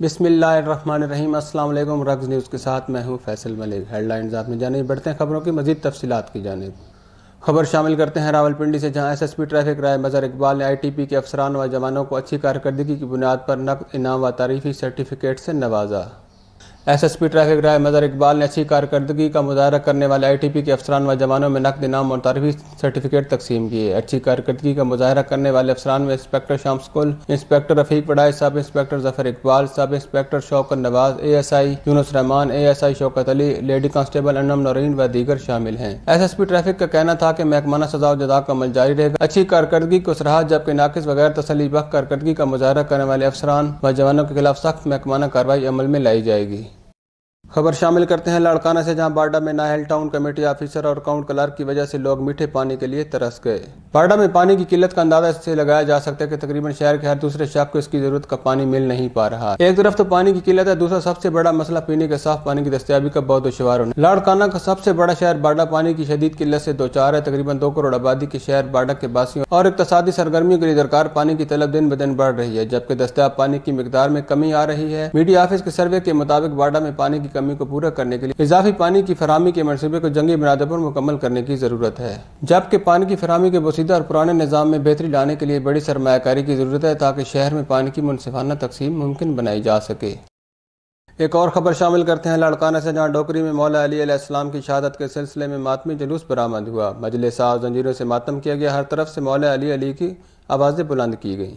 बिसमीम अल्लाम रग्ज़ न्यूज़ के साथ मैं हूँ फैसल मलिक हेडलाइंस आप में जाने बढ़ते हैं खबरों की मजीद तफसीत की जानब खबर शामिल करते हैं रावलपिंडी से जहाँ S S P traffic Rai Mazhar Iqbal ने आई टी पी के अफसरान व जवानों को अच्छी कारकर्दगी की बुनियाद पर नकद इनाम व तारीफी सर्टिफिकेट से नवाजा एसएसपी ट्रैफिक राय मज़र इकबाल ने अच्छी कारकर्दगी का मुजाहरा करने वाले आईटीपी के अफसरान व जवानों में नकद इनाम और तारीफी सर्टिफिकेट तकसीम किए अच्छी कारकर्दगी का मुजाहरा करने वाले अफसरान में इंस्पेक्टर शाम school inspector Rafiq पड़ाई sub inspector Zafar Iqbal sub inspector Shaukat Nawaz A S I Younus Rehman A S I Shaukat Ali lady constable Anam Naureen व दीगर शामिल हैं एस एस पी ट्रैफिक का कहना था कि महकमाना सजा और जदा का अमल जारी रहेगा अच्छी कारकर्दगी को सराहा जबकि नाकिस वगैरह तसली बख कारकर्दगी का मुजाहरा करने वाले अफसरान व जवानों के खिलाफ सख्त महकमाना कार्रवाई अमल में लाई जाएगी खबर शामिल करते हैं लाड़काना से जहां बाडा में नाहल टाउन कमेटी ऑफिसर और काउंट क्लार्क की वजह से लोग मीठे पानी के लिए तरस गए बाडा में पानी की किल्लत का अंदाजा इससे लगाया जा सकता है कि तकरीबन शहर के हर दूसरे शख्स को इसकी जरूरत का पानी मिल नहीं पा रहा एक तरफ तो पानी की किल्लत है दूसरा सबसे बड़ा मसला पीने के साफ पानी की दस्तियाबी का बहुत दुशवार होना लाड़काना का सबसे बड़ा शहर बाडा पानी की शदीद किल्लत से दो चार है तकरीबन दो करोड़ आबादी के शहर बाडा के बासियों और इकतदी सरगर्मियों के लिए दरकार पानी की तलब दिन ब दिन बढ़ रही है जबकि दस्तियाब पानी की मकदार में कमी आ रही है मीडिया ऑफिस के सर्वे के मुताबिक बाडा में पानी की कमी को पूरा करने के लिए इजाफी पानी की फरहमी के मनसूबे को जंगी मुरादों पर मुकम्मल करने की ज़रूरत है जबकि पानी की फरहमी के बसीदा और पुराने निज़ाम में बेहतरी लाने के लिए बड़ी सरमाकारी की ज़रूरत है ताकि शहर में पानी की मुनफाना तकसीम मुमकिन बनाई जा सके एक और खबर शामिल करते हैं लड़काना से जहाँ डोकरी में मौला अली अलैहिस्सलाम की शहादत के सिलसिले में मातमी जुलूस बरामद हुआ मजलिस जंजीरों से मातम किया गया हर तरफ से मौला अली अली की आवाज़ें बुलंद की गईं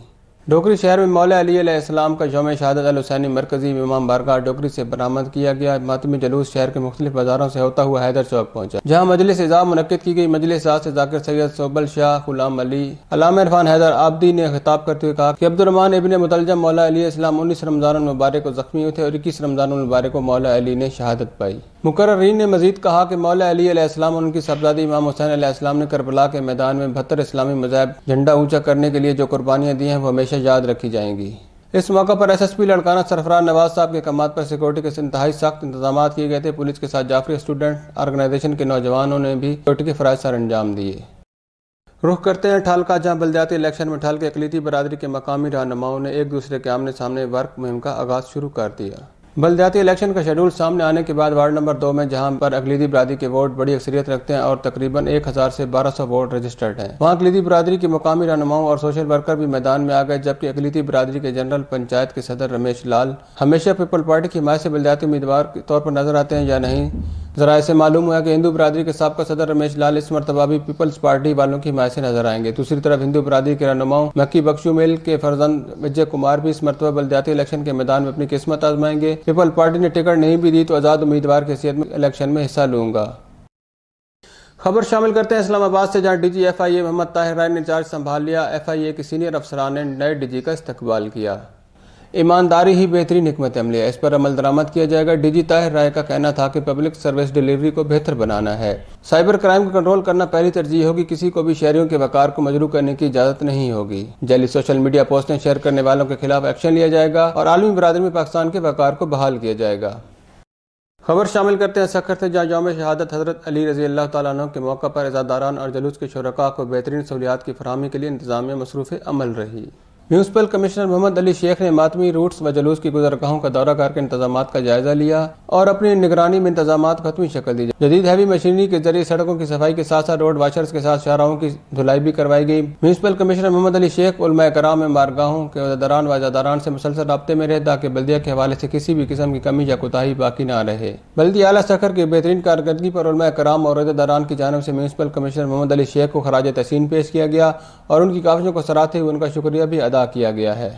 डोकरी शहर में मौल अलीसम का योम शहादत अलसैनी मरकजी इमाम बारगाह डोकरी से बरामद किया गया मातमी जलूस शहर के मुख्तलिफ बाजारों से होता हुआ हैदर चौक पहुंचा जहां मजलिस इजाम मनकद की गई मजलिस से जाकिर सैयद सोबल शाह गुलाम अली अलाम इरफान हैदर आबदी ने खिताब करते हुए कहा कि अब्दुलरमान इबन मुतलजम मौला अली इस्लाम उन्नीस रमजान मुबारक को जख्मी हुए थे और इक्कीस रमजान मुबारक को मौला अली ने शहादत पाई मुकर्रीन ने मजीद कहा कि मौला अली और उनकी साहबजादी इमाम हुसैन आसमाम ने करबला के मैदान में बहत्तर इस्लामी मजहब झंडा ऊंचा करने के लिए जो कुर्बानियाँ दी हैं वो हमेशा याद रखी जाएंगी इस मौका पर S S P Larkana Sarfraz Nawaz साहब के कमात पर सिक्योरिटी के इंतहाई सख्त इंतजाम किए गए थे पुलिस के साथ जाफरी स्टूडेंट ऑर्गेनाइजेशन के नौजवानों ने भी सिक्योरिटी के फराज सर अंजाम दिए रुख करते हैं ठालका जहाँ बलदयाती इलेक्शन में ठालके अकलीती बरदरी के मकामी रहनुमाओं ने एक दूसरे के आमने सामने वर्क मुहिम का आगाज़ शुरू कर दिया बलदाती इलेक्शन का शेड्यूल सामने आने के बाद वार्ड नंबर दो में जहां पर अकलीदी बरादरी के वोट बड़ी अक्सरियत रखते हैं और तकरीबन एक हज़ार से बारह सौ वोट रजिस्टर्ड हैं वहां अकलीदी बरादरी के मुकामी रहनुमाओं और सोशल वर्कर भी मैदान में आ गए जबकि अकलीदी बरादरी के जनरल पंचायत के सदर रमेश लाल हमेशा पीपल पार्टी की हिमाचत से बलदाती उम्मीदवार के तौर पर नजर आते हैं या नहीं जरा से मालूम हुआ कि हिंदू बरदरी के सबका सदर रमेश लाल इस मरतबा भी पीपल्स पार्टी वालों की हिमायत से नजर आएंगे दूसरी तरफ हिंदू बरदरी के रहनुमाओं मक्की बख्शू मिल के फरजंद विजय कुमार भी इस मरतबा बलदियाती इलेक्शन के मैदान में अपनी किस्मत आजमाएंगे पीपल पार्टी ने टिकट नहीं भी दी तो आज़ाद उम्मीदवार की हैसियत में इलेक्शन में हिस्सा लूंगा खबर शामिल करते हैं इस्लामाबाद से जहां डीजी एफआईए मोहम्मद ताहिर राय ने चार्ज संभाल लिया एफआईए के सीनियर अफसरान ने नए डीजी का इस्तकबाल किया ईमानदारी ही बेहतरीन हमत अमली है इस पर अमल दरामद किया जाएगा डीजी ताहिर राय का कहना था कि पब्लिक सर्विस डिलीवरी को बेहतर बनाना है साइबर क्राइम को कंट्रोल करना पहली तरजीह होगी किसी को भी शहरियों के वकार को मजरू करने की इजाजत नहीं होगी जली सोशल मीडिया पोस्टें शेयर करने वालों के खिलाफ एक्शन लिया जाएगा और आलमी बरदरी में पाकिस्तान के वकार को बहाल किया जाएगा खबर शामिल करते हैं सखर से जहाँ जाम शहादत हजरत अली रजी अल्लाह तु के मौका पर रजादारान और जलूस के शुरा को बेहतरीन सहूलियात की फरहमी के लिए इंतजामिया मसरूफ़ अमल रही म्यूनसिपल कमिश्नर मोहम्मद अली शेख ने मातमी रूट्स व जलूस की गुजरगाहों का दौरा करके इंतजाम का जायजा लिया और अपनी निगरानी में इंतजाम खत्मी शक्ल दी जदीद हैवी मशीनरी के जरिए सड़कों की सफाई के साथ साथ रोड वाशर्स के साथ शाहराहों की धुलाई भी करवाई गई म्यूनसिपल कमिश्नर मोहम्मद अली शेख उलमा कराम में मारगाहों के अहदेदारान वजादारान से मुसलसल रबते में रहे ताकि बल्दिया के हवाले से किसी भी किस्म की कमी या कोताही बाकी न रहे बल्दी आला सखर की बेहतरीन कारकर्दगी पर उलमा कराम और अहदेदारान की जानब से म्यूनसिपल कमिश्नर मोहम्मद अली शेख को खराज तहसीन पेश किया गया और उनकी काविशों को सराहते हुए उनका शुक्रिया भी अदा अदा किया गया है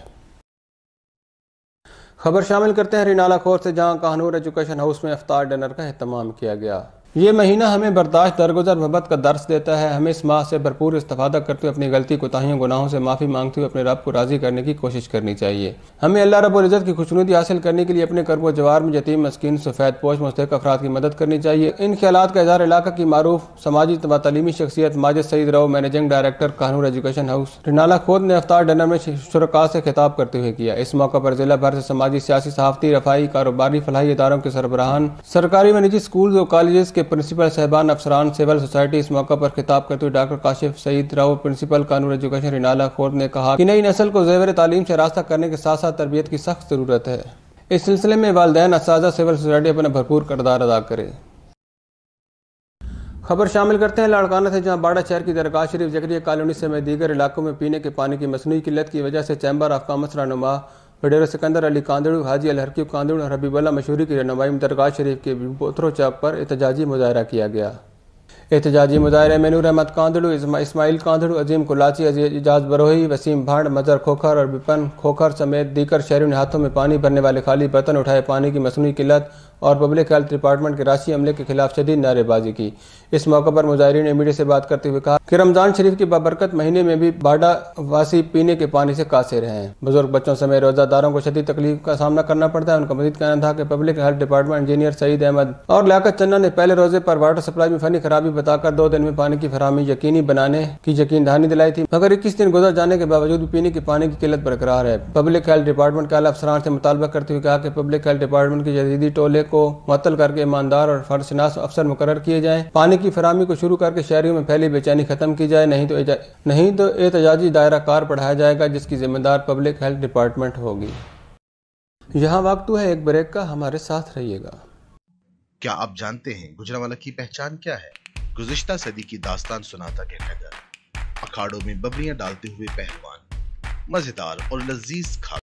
खबर शामिल करते हैं रिनाला खोर से जहां कानूर एजुकेशन हाउस में अफ्तार डिनर का अहतमाम किया गया ये महीना हमें बर्दाश्त दरगुजर मोहब्बत का दर्श देता है हमें इस माह से भरपूर इस्तफादा करते हुए अपनी गलती कोताहियों गुनाहों से माफ़ी मांगते हुए अपने रब को राज़ी करने की कोशिश करनी चाहिए हमें अल्लाह रब इज़्ज़त की खुशनुदी हासिल करने के लिए अपने कर्ब जवार में यतीम मस्किन सफ़ेद पोश मुस्तक अफराद की मदद करनी चाहिए इन ख्याल का इजहार इलाका की मरूफ समाजी व तलीमी शख्सियत Majid Saeed Rao managing director Qanoon education house Renala Khurd ने अफ्तार डनर में शुरुआत से खिताब करते हुए किया इस मौके पर जिला भर से समाजी सियासी सहाफ़ती रफाई कारोबारी फलाही इदारों के सरबराहान सरकारी व निजी स्कूल और कॉलेज के के प्रिंसिपल साहबान अफसरान सिविल सोसाइटी इस मौका पर खिताब करते हुए doctor Kashif Saeed Rao principal Qanoon education Renala Khurd ने कहा कि नई नस्ल को जेवर तालीम से रास्ता करने के साथ साथ तरबियत की सख्त ज़रूरत है इस सिलसिले में वालदेन इस सिविल सोसाइटी अपना भरपूर करदार अदा करे खबर शामिल करते हैं लाड़काना से जहां बाड़ा शहर की दरगाह शरीफ जगरिया कॉलोनी समेत दीगर इलाकों में पीने के पानी की मसनू किल्लत की वजह से चैम्बर ऑफ कॉमर्स रहनुमा वडेरा सिकंदर अली कांदड़ू हाजी अल हरकीब कांदड़ू और हबीबल्ला मशहूरी की रहनमाई में दरगाह शरीफ के बोथरो चौक पर एहतजाजी मुजाहरा किया गया एहतजाजी मुजाहरे में नूर अहमद कांदड़ू इसमाइल कांदड़ू अजीम कुलाची एजाज बरोही वसीम भांड मजर खोखर और बिपन खोखर समेत दीकर शहरों ने हाथों में पानी भरने वाले खाली बर्तन उठाए पानी की मसनू किल्लत और पब्लिक हेल्थ डिपार्टमेंट के राशि अमले के खिलाफ शदीद नारेबाजी की इस मौके पर मुजाहरीन ने मीडिया से बात करते हुए कहा कि रमजान शरीफ की बबरकत महीने में भी बाडा वासी पीने के पानी से कासे रहे हैं बुजुर्ग बच्चों समेत रोजादारों को शदीद तकलीफ का सामना करना पड़ता है उनका मजीद कहना था कि public health department engineer Saeed Ahmed और लियाकत चन्ना ने पहले रोजे पर वाटर सप्लाई में फनी खराबी बताकर दो दिन में पानी की फरहमी यकीनी बनाने की यकीन दहानी दिलाई थी मगर इक्कीस दिन गुजर जाने के बावजूद भी पीने के पानी की किल्लत बरकरार है पब्लिक हेल्थ डिपार्टमेंट के अला अफसरान से मुतालबा करते हुए कहा कि पब्लिक हेल्थ डिपार्टमेंट की जदीदी टोले को मतल करके ईमानदार और फर्शनास अफसर मुकर किए जाए पानी की फरहमी को शुरू करके शहरों में फैली बेचैनी खत्म की जाए नहीं तो नहीं तो एहतजाजी दायरा कार पढ़ाया जाएगा जिसकी जिम्मेदार पब्लिक हेल्थ डिपार्टमेंट होगी यहाँ वक्त है एक ब्रेक का हमारे साथ रहिएगा क्या आप जानते हैं गुजरावाला की पहचान क्या है गुजशत सदी की दास्तान सुनाता के नगर अखाड़ों में बबरियां डालते हुए पहलवान मजेदार और लजीज खा